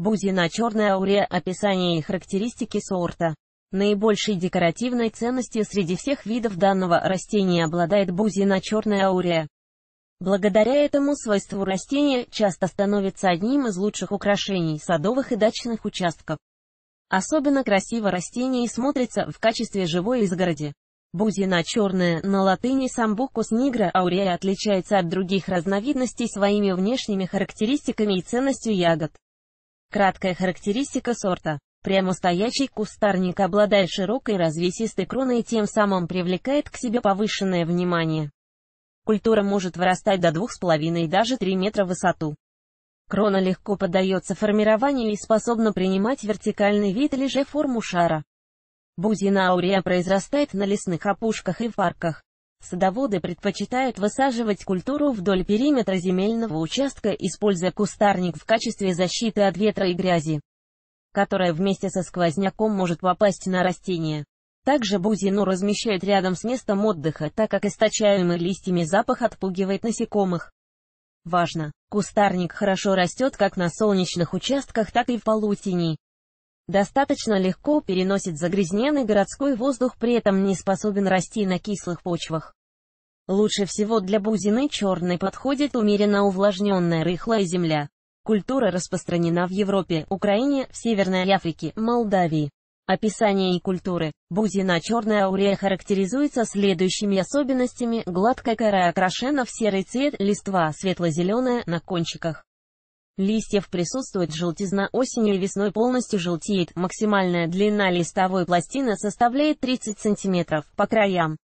Бузина черная аурия описание и характеристики сорта. Наибольшей декоративной ценностью среди всех видов данного растения обладает бузина черная аурия Благодаря этому свойству растения часто становится одним из лучших украшений садовых и дачных участков. Особенно красиво растение смотрится в качестве живой изгороди. Бузина черная, на латыни самбукус нигра аурея отличается от других разновидностей своими внешними характеристиками и ценностью ягод. Краткая характеристика сорта. Прямостоячий кустарник обладает широкой развесистой кроной и тем самым привлекает к себе повышенное внимание. Культура может вырастать до 2,5 и даже 3 метра в высоту. Крона легко поддается формированию и способна принимать вертикальный вид или же форму шара. Бузина аурея произрастает на лесных опушках и парках. Садоводы предпочитают высаживать культуру вдоль периметра земельного участка, используя кустарник в качестве защиты от ветра и грязи, которая вместе со сквозняком может попасть на растения. Также бузину размещают рядом с местом отдыха, так как источаемый листьями запах отпугивает насекомых. Важно! Кустарник хорошо растет как на солнечных участках, так и в полутени достаточно легко переносит загрязненный городской воздух, при этом не способен расти на кислых почвах. Лучше всего для бузины черной подходит умеренно увлажненная рыхлая земля. Культура распространена в Европе, Украине, в Северной Африке, Молдавии. Описание и культуры. Бузина черная аурея характеризуется следующими особенностями. Гладкая кора окрашена в серый цвет, листва светло-зеленая на кончиках листьев присутствует желтизна осенью и весной полностью желтеет, максимальная длина листовой пластины составляет 30 см по краям.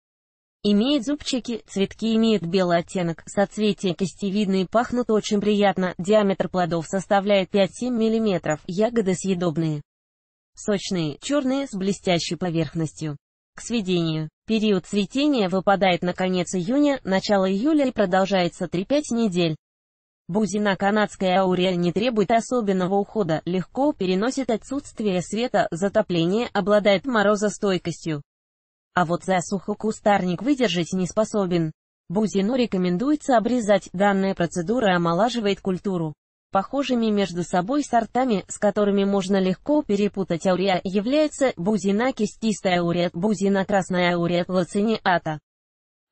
Имеет зубчики, цветки имеют белый оттенок, соцветия кистевидные пахнут очень приятно, диаметр плодов составляет 5-7 мм, ягоды съедобные. Сочные, черные, с блестящей поверхностью. К сведению, период цветения выпадает на конец июня, начало июля и продолжается 3-5 недель. Бузина канадская аурея не требует особенного ухода, легко переносит отсутствие света, затопление, обладает морозостойкостью. А вот засуху кустарник выдержать не способен. Бузину рекомендуется обрезать, данная процедура омолаживает культуру. Похожими между собой сортами, с которыми можно легко перепутать аурея, являются бузина кистистая аурея, бузина красная аурея, лациниата.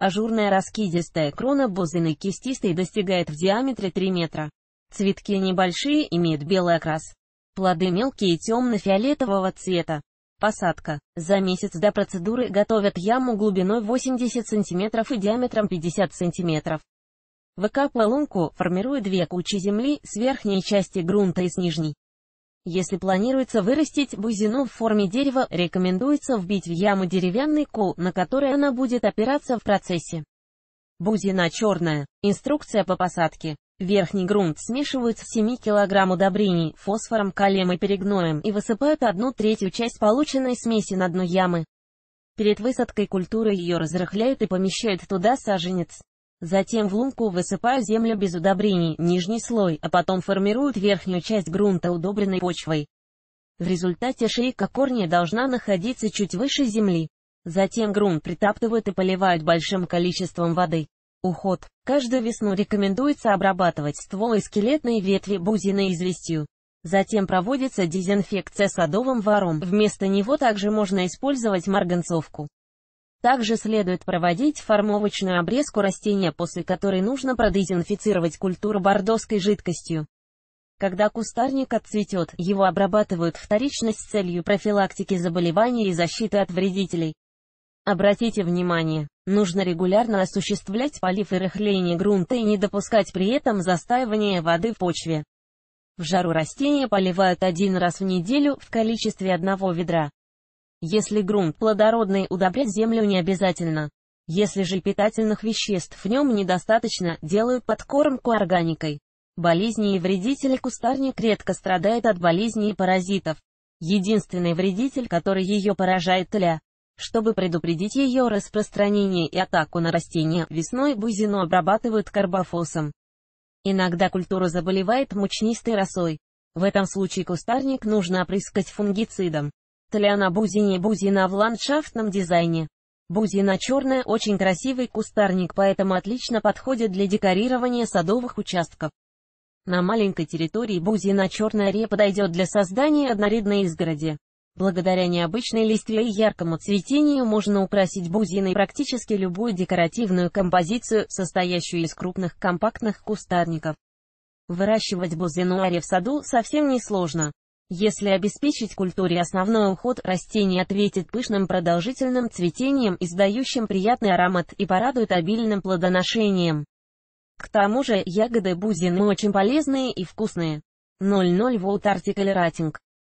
Ажурная раскидистая крона бузины кистистой достигает в диаметре 3 метра. Цветки небольшие, имеют белый окрас. Плоды мелкие темно-фиолетового цвета. Посадка. За месяц до процедуры готовят яму глубиной 80 см и диаметром 50 см. Выкапывая лунку, формируя две кучи земли с верхней части грунта и с нижней. Если планируется вырастить бузину в форме дерева, рекомендуется вбить в яму деревянный кол, на который она будет опираться в процессе. Бузина черная. Инструкция по посадке. Верхний грунт смешивают с 7 кг удобрений, фосфором, калием и перегноем и высыпают одну третью часть полученной смеси на дно ямы. Перед высадкой культуры ее разрыхляют и помещают туда саженец. Затем в лунку высыпаю землю без удобрений, нижний слой, а потом формируют верхнюю часть грунта удобренной почвой. В результате шейка корня должна находиться чуть выше земли. Затем грунт притаптывают и поливают большим количеством воды. Уход. Каждую весну рекомендуется обрабатывать ствол и скелетные ветви бузиной известью. Затем проводится дезинфекция садовым вором, Вместо него также можно использовать марганцовку. Также следует проводить формовочную обрезку растения, после которой нужно продезинфицировать культуру бордоской жидкостью. Когда кустарник отцветет, его обрабатывают вторично с целью профилактики заболеваний и защиты от вредителей. Обратите внимание, нужно регулярно осуществлять полив и рыхление грунта и не допускать при этом застаивания воды в почве. В жару растения поливают один раз в неделю в количестве одного ведра. Если грунт плодородный, удобрять землю не обязательно. Если же питательных веществ в нем недостаточно, делают подкормку органикой. Болезни и вредители кустарник редко страдает от болезней и паразитов. Единственный вредитель, который ее поражает тля. Чтобы предупредить ее распространение и атаку на растения, весной бузину обрабатывают карбофосом. Иногда культура заболевает мучнистой росой. В этом случае кустарник нужно опрыскать фунгицидом. Толяна Бузини Бузина в ландшафтном дизайне. Бузина черная очень красивый кустарник, поэтому отлично подходит для декорирования садовых участков. На маленькой территории бузина черная репа подойдет для создания однорядной изгороди. Благодаря необычной листве и яркому цветению можно украсить бузиной практически любую декоративную композицию, состоящую из крупных компактных кустарников. Выращивать бузину ари в саду совсем не сложно если обеспечить культуре основной уход, растение ответит пышным продолжительным цветением, издающим приятный аромат, и порадует обильным плодоношением. К тому же, ягоды бузины очень полезные и вкусные. 00 Volt Article Rating